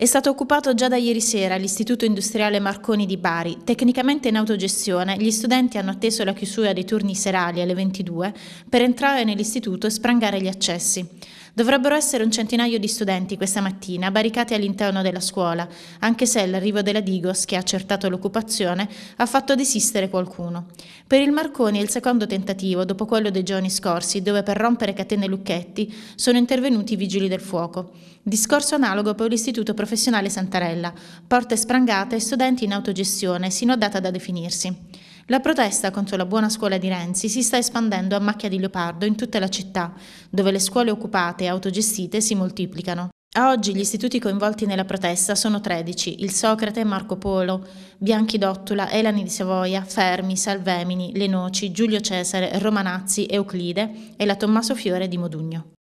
È stato occupato già da ieri sera l'Istituto Industriale Marconi di Bari. Tecnicamente in autogestione, gli studenti hanno atteso la chiusura dei turni serali alle 22 per entrare nell'istituto e sprangare gli accessi. Dovrebbero essere un centinaio di studenti questa mattina barricati all'interno della scuola, anche se l'arrivo della Digos, che ha accertato l'occupazione, ha fatto desistere qualcuno. Per il Marconi è il secondo tentativo dopo quello dei giorni scorsi, dove per rompere catene lucchetti sono intervenuti i vigili del fuoco. Discorso analogo per l'Istituto Professionale Santarella, porte sprangate e studenti in autogestione, sino a data da definirsi. La protesta contro la buona scuola di Renzi si sta espandendo a macchia di leopardo in tutta la città, dove le scuole occupate e autogestite si moltiplicano. A oggi gli istituti coinvolti nella protesta sono 13, il Socrate, Marco Polo, Bianchi Dottula, Elani di Savoia, Fermi, Salvemini, Le Noci, Giulio Cesare, Romanazzi, Euclide e la Tommaso Fiore di Modugno.